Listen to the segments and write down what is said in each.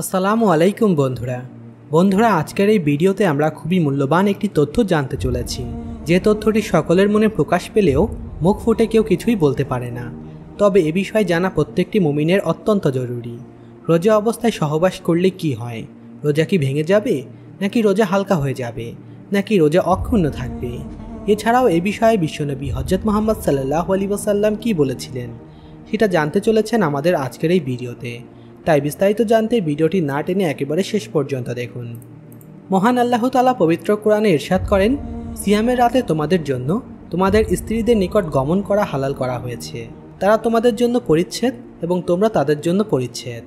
আসসালামু আলাইকুম বন্ধুরা বন্ধুরা আজকের এই ভিডিওতে আমরা খুবই মূল্যবান একটি তথ্য জানতে চলেছি যে তথ্যটি সকলের মনে প্রকাশ পেলেও মুখ ফুটে কেউ কিছুই বলতে পারে না তবে এ বিষয়ে জানা প্রত্যেকটি মুমিনের অত্যন্ত জরুরি রোজা অবস্থায় সহবাস করলে কি হয় রোজা কি ভেঙে যাবে নাকি রোজা হালকা হয়ে যাবে নাকি রোজা অক্ষুণ্ণ থাকবে এছাড়াও এ বিষয়ে বিশ্বনবী হজরত মোহাম্মদ সাল্লাহ আলী ওসাল্লাম কী বলেছিলেন সেটা জানতে চলেছেন আমাদের আজকের এই ভিডিওতে তাই বিস্তারিত জানতে ভিডিওটি না টেনে একেবারে শেষ পর্যন্ত দেখুন মহান আল্লাহ তালা পবিত্র কোরআনে ইরশাদ করেন সিয়ামের রাতে তোমাদের জন্য তোমাদের স্ত্রীদের নিকট গমন করা হালাল করা হয়েছে তারা তোমাদের জন্য পরিচ্ছেদ এবং তোমরা তাদের জন্য পরিচ্ছেদ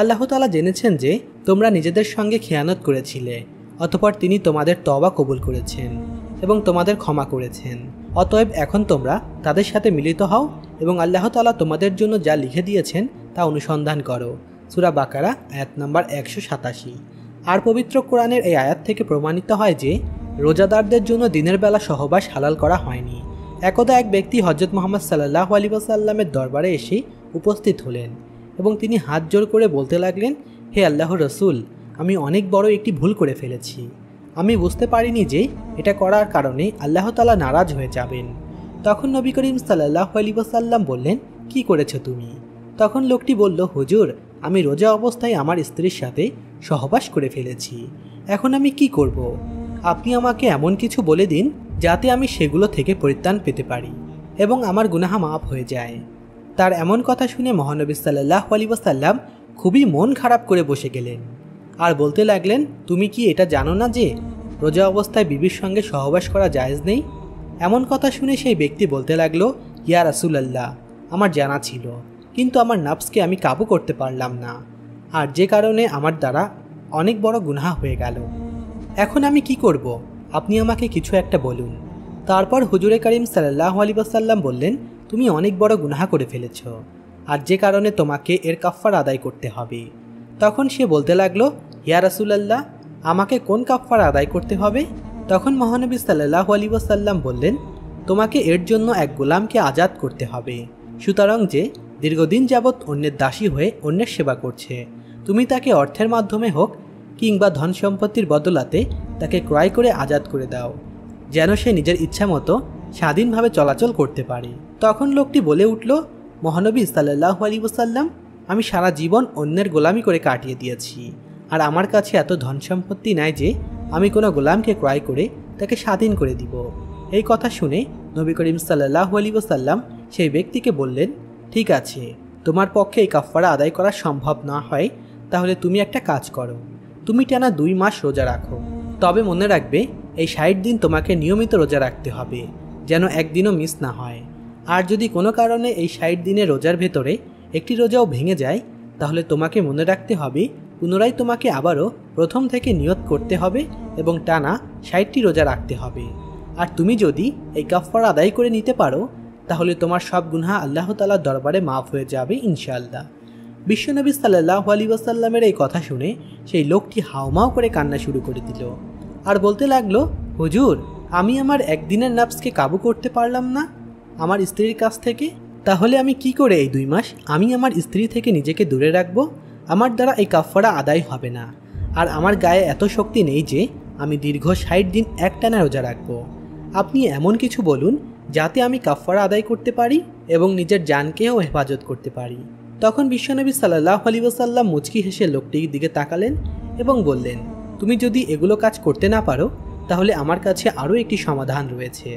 আল্লাহ তালা জেনেছেন যে তোমরা নিজেদের সঙ্গে খেয়ানত করেছিলে অতপর তিনি তোমাদের তবা কবুল করেছেন এবং তোমাদের ক্ষমা করেছেন অতএব এখন তোমরা তাদের সাথে মিলিত হও এবং আল্লাহ তালা তোমাদের জন্য যা লিখে দিয়েছেন তা অনুসন্ধান করো সুরা বাকারা আয়াত নাম্বার একশো সাতাশি আর পবিত্র কোরআনের এই আয়াত থেকে প্রমাণিত হয় যে রোজাদারদের জন্য দিনের বেলা সহবাস হালাল করা হয়নি একদা এক ব্যক্তি হজরত মোহাম্মদ সাল্লাহ আলী ওসাল্লামের দরবারে এসে উপস্থিত হলেন এবং তিনি হাত জোর করে বলতে লাগলেন হে আল্লাহ রসুল আমি অনেক বড় একটি ভুল করে ফেলেছি আমি বুঝতে পারিনি যে এটা করার কারণে আল্লাহ তালা নারাজ হয়ে যাবেন তখন নবী করিম সাল্লাহ আলী ওসাল্লাম বললেন কি করেছো তুমি তখন লোকটি বলল হুজুর আমি রোজা অবস্থায় আমার স্ত্রীর সাথে সহবাস করে ফেলেছি এখন আমি কি করব। আপনি আমাকে এমন কিছু বলে দিন যাতে আমি সেগুলো থেকে পরিত্রাণ পেতে পারি এবং আমার গুনাহা মাফ হয়ে যায় তার এমন কথা শুনে মহানবী সাল্লাহ আলী ওসাল্লাম খুবই মন খারাপ করে বসে গেলেন আর বলতে লাগলেন তুমি কি এটা জানো না যে রোজা অবস্থায় বিবির সঙ্গে সহবাস করা যায়জ নেই এমন কথা শুনে সেই ব্যক্তি বলতে লাগলো ইয়া আল্লাহ আমার জানা ছিল কিন্তু আমার নাফসকে আমি কাবু করতে পারলাম না আর যে কারণে আমার দ্বারা অনেক বড় গুনাহা হয়ে গেল এখন আমি কি করব আপনি আমাকে কিছু একটা বলুন তারপর হুজুরে করিম সাল্লাহ আলিবাসাল্লাম বললেন তুমি অনেক বড় গুনাহা করে ফেলেছ আর যে কারণে তোমাকে এর কাফফার আদায় করতে হবে তখন সে বলতে লাগলো ইয়া রাসুলাল্লাহ আমাকে কোন কাফফার আদায় করতে হবে তখন মহানবী সাল্লাহ আলিবাসাল্লাম বললেন তোমাকে এর জন্য এক গোলামকে আজাদ করতে হবে সুতরাং যে দীর্ঘদিন যাবৎ অন্যের দাসী হয়ে অন্যের সেবা করছে তুমি তাকে অর্থের মাধ্যমে হোক কিংবা ধন সম্পত্তির বদলাতে তাকে ক্রয় করে আজাদ করে দাও যেন সে নিজের ইচ্ছা মতো স্বাধীনভাবে চলাচল করতে পারে তখন লোকটি বলে উঠল মহানবী সাল্লাহ আলী ওসাল্লাম আমি সারা জীবন অন্যের গোলামি করে কাটিয়ে দিয়েছি আর আমার কাছে এত ধন সম্পত্তি নাই যে আমি কোনো গোলামকে ক্রয় করে তাকে স্বাধীন করে দিব এই কথা শুনে নবী করিম সাল্লাহ আলী ওসাল্লাম সেই ব্যক্তিকে বললেন ঠিক আছে তোমার পক্ষে এই কাফফারা আদায় করা সম্ভব না হয় তাহলে তুমি একটা কাজ করো তুমি টানা দুই মাস রোজা রাখো তবে মনে রাখবে এই ষাট দিন তোমাকে নিয়মিত রোজা রাখতে হবে যেন একদিনও মিস না হয় আর যদি কোনো কারণে এই ষাট দিনে রোজার ভেতরে একটি রোজাও ভেঙে যায় তাহলে তোমাকে মনে রাখতে হবে পুনরায় তোমাকে আবারও প্রথম থেকে নিয়ত করতে হবে এবং টানা ষাটটি রোজা রাখতে হবে আর তুমি যদি এই কাফফার আদায় করে নিতে পারো তাহলে তোমার সব গুনহা আল্লাহ তালার দরবারে মাফ হয়ে যাবে ইনশাআল্লাহ বিশ্বনবী সাল্লাহ আলী ওয়াসাল্লামের এই কথা শুনে সেই লোকটি হাওমাও করে কান্না শুরু করে দিল আর বলতে লাগলো হুজুর আমি আমার একদিনের নাপসকে কাবু করতে পারলাম না আমার স্ত্রীর কাছ থেকে তাহলে আমি কি করে এই দুই মাস আমি আমার স্ত্রী থেকে নিজেকে দূরে রাখবো আমার দ্বারা এই কাফারা আদায় হবে না আর আমার গায়ে এত শক্তি নেই যে আমি দীর্ঘ ষাট দিন একটানা রোজা রাখবো আপনি এমন কিছু বলুন যাতে আমি কাফারা আদায় করতে পারি এবং নিজের জানকেও হেফাজত করতে পারি তখন বিশ্বনবী সাল্লাহ আলী ওসাল্লাম মুচকি হেসে লোকটির দিকে তাকালেন এবং বললেন তুমি যদি এগুলো কাজ করতে না পারো তাহলে আমার কাছে আরও একটি সমাধান রয়েছে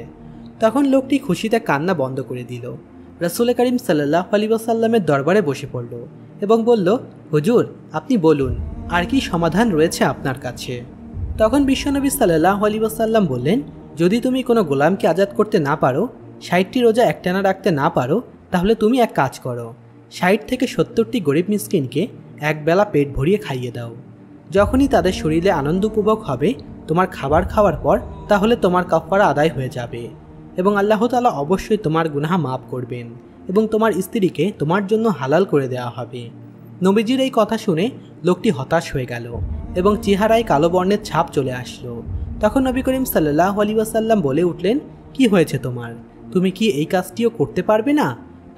তখন লোকটি খুশিতে কান্না বন্ধ করে দিল রাসুল করিম সাল্লাহ আলী ওসাল্লামের দরবারে বসে পড়ল এবং বলল হুজুর আপনি বলুন আর কি সমাধান রয়েছে আপনার কাছে তখন বিশ্বনবী সাল্লাহ আলী ওসাল্লাম বললেন যদি তুমি কোনো গোলামকে আজাদ করতে না পারো ষাটটি রোজা একটানা রাখতে না পারো তাহলে তুমি এক কাজ করো ষাট থেকে সত্তরটি গরিব মিসকিনকে একবেলা পেট ভরিয়ে খাইয়ে দাও যখনই তাদের শরীরে আনন্দ উপভোগ হবে তোমার খাবার খাওয়ার পর তাহলে তোমার কাফারা আদায় হয়ে যাবে এবং আল্লাহ তালা অবশ্যই তোমার গুনাহা মাফ করবেন এবং তোমার স্ত্রীকে তোমার জন্য হালাল করে দেওয়া হবে নবীজির এই কথা শুনে লোকটি হতাশ হয়ে গেল এবং চেহারায় কালো বর্ণের ছাপ চলে আসলো তখন নবী করিম সাল্লাহ আলী ওয়াসাল্লাম বলে উঠলেন কি হয়েছে তোমার তুমি কি এই কাজটিও করতে পারবে না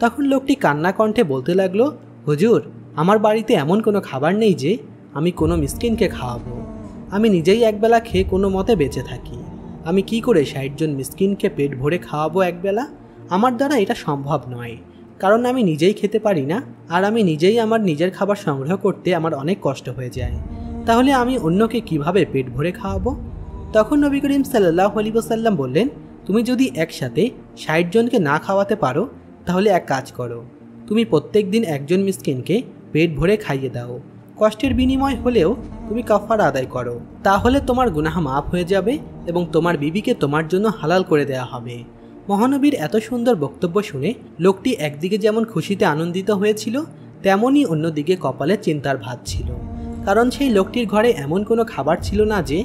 তখন লোকটি কান্না কণ্ঠে বলতে লাগলো হুজুর আমার বাড়িতে এমন কোনো খাবার নেই যে আমি কোনো মিসকিনকে খাওয়াবো আমি নিজেই একবেলা খেয়ে কোনো মতে বেঁচে থাকি আমি কি করে ষাটজন মিসকিনকে পেট ভরে খাওয়াবো একবেলা আমার দ্বারা এটা সম্ভব নয় কারণ আমি নিজেই খেতে পারি না আর আমি নিজেই আমার নিজের খাবার সংগ্রহ করতে আমার অনেক কষ্ট হয়ে যায় তাহলে আমি অন্যকে কিভাবে পেট ভরে খাওয়াবো তখন নবী করিম সাল্লাহ আলী ওসাল্লাম বললেন তুমি যদি একসাথে ষাট জনকে না খাওয়াতে পারো তাহলে এক কাজ করো তুমি প্রত্যেক দিন একজন মিসকিনকে পেট ভরে খাইয়ে দাও কষ্টের বিনিময় হলেও তুমি কাফার আদায় করো তাহলে তোমার গুনাহ মাফ হয়ে যাবে এবং তোমার বিবিকে তোমার জন্য হালাল করে দেয়া হবে মহানবীর এত সুন্দর বক্তব্য শুনে লোকটি একদিকে যেমন খুশিতে আনন্দিত হয়েছিল তেমনই অন্যদিকে কপালে চিন্তার ভাত ছিল কারণ সেই লোকটির ঘরে এমন কোনো খাবার ছিল না যে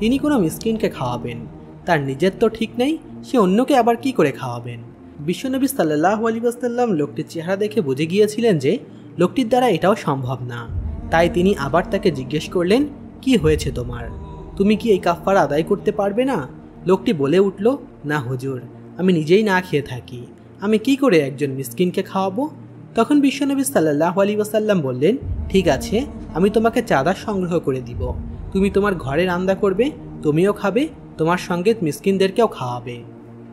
তিনি কোনো মিসকিনকে খাওয়াবেন তার নিজের তো ঠিক নেই সে অন্যকে আবার কি করে খাওয়াবেন বিশ্বনবী সাল্লাহ আলী আসাল্লাম লোকটির চেহারা দেখে বুঝে গিয়েছিলেন যে লোকটির দ্বারা এটাও সম্ভব না তাই তিনি আবার তাকে জিজ্ঞেস করলেন কি হয়েছে তোমার তুমি কি এই কাফার আদায় করতে পারবে না লোকটি বলে উঠল না হুজুর আমি নিজেই না খেয়ে থাকি আমি কি করে একজন মিসকিনকে খাওয়াবো তখন বিশ্বনবী সাল্লাহ আলী ওয়াসাল্লাম বললেন ঠিক আছে আমি তোমাকে চাঁদা সংগ্রহ করে দিব তুমি তোমার ঘরে রান্না করবে তুমিও খাবে তোমার সঙ্গে মিসকিনদেরকেও খাওয়াবে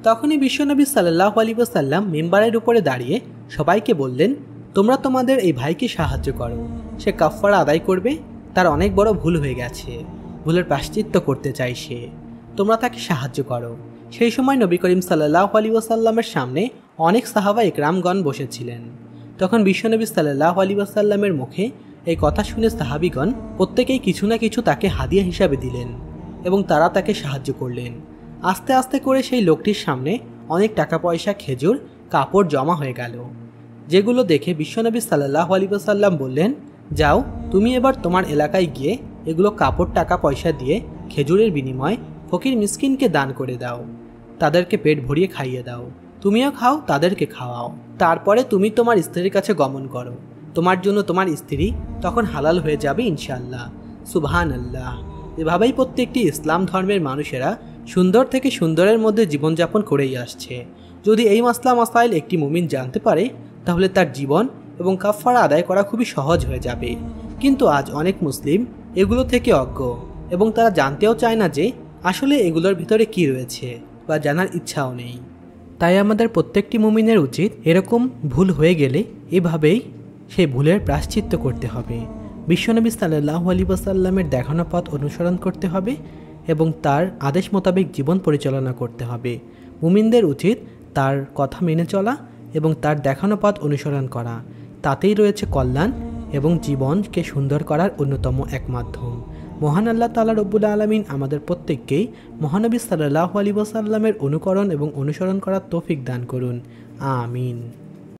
তখনই বিশ্বনবী সাল্লাহ আলী সাল্লাম মেম্বারের উপরে দাঁড়িয়ে সবাইকে বললেন তোমরা তোমাদের এই ভাইকে সাহায্য করো সে কাফফারা আদায় করবে তার অনেক বড় ভুল হয়ে গেছে ভুলের প্রাশ্চিত্য করতে চাই সে তোমরা তাকে সাহায্য করো সেই সময় নবী করিম সাল্লাহ আলী ওসাল্লামের সামনে অনেক সাহাবা একরামগণ বসেছিলেন তখন বিশ্বনবী সাল্লাহ আলী ওসাল্লামের মুখে এই কথা শুনে সাহাবিগণ প্রত্যেকেই কিছু না কিছু তাকে হাদিয়া হিসাবে দিলেন এবং তারা তাকে সাহায্য করলেন আস্তে আস্তে করে সেই লোকটির সামনে অনেক টাকা পয়সা খেজুর কাপড় জমা হয়ে গেল যেগুলো দেখে বিশ্বনবী সাল্লাহ আলিবাসাল্লাম বললেন যাও তুমি এবার তোমার এলাকায় গিয়ে এগুলো কাপড় টাকা পয়সা দিয়ে খেজুরের বিনিময় ফকির মিসকিনকে দান করে দাও তাদেরকে পেট ভরিয়ে খাইয়ে দাও তুমিও খাও তাদেরকে খাওয়াও তারপরে তুমি তোমার স্ত্রীর কাছে গমন করো তোমার জন্য তোমার স্ত্রী তখন হালাল হয়ে যাবে ইনশাল্লাহ সুবহান আল্লাহ এভাবেই প্রত্যেকটি ইসলাম ধর্মের মানুষেরা সুন্দর থেকে সুন্দরের মধ্যে জীবনযাপন করেই আসছে যদি এই মাসলা মাসাইল একটি মুমিন জানতে পারে তাহলে তার জীবন এবং কাফফারা আদায় করা খুবই সহজ হয়ে যাবে কিন্তু আজ অনেক মুসলিম এগুলো থেকে অজ্ঞ এবং তারা জানতেও চায় না যে আসলে এগুলোর ভিতরে কি রয়েছে বা জানার ইচ্ছাও নেই তাই আমাদের প্রত্যেকটি মুমিনের উচিত এরকম ভুল হয়ে গেলে এভাবেই সে ভুলের প্রাশ্চিত্য করতে হবে বিশ্বনবী সাল্লাহ আলী ওয়াসাল্লামের দেখানো পথ অনুসরণ করতে হবে এবং তার আদেশ মোতাবেক জীবন পরিচালনা করতে হবে মুমিনদের উচিত তার কথা মেনে চলা এবং তার দেখানো পথ অনুসরণ করা তাতেই রয়েছে কল্যাণ এবং জীবনকে সুন্দর করার অন্যতম এক মাধ্যম মহান আল্লাহ তালা রব্বুল আলমিন আমাদের প্রত্যেককেই মহানবী সাল্লাহ আলী ওসাল্লামের অনুকরণ এবং অনুসরণ করার তৌফিক দান করুন আমিন